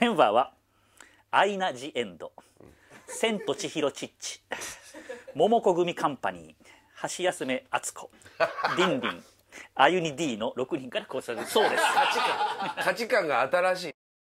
メンバーはアイナ・ジ・エンド、千と千尋チッチ桃子組カンパニー橋休め敦子りんりんあゆに D の6人から交差されるそうです価値観価値観が新しい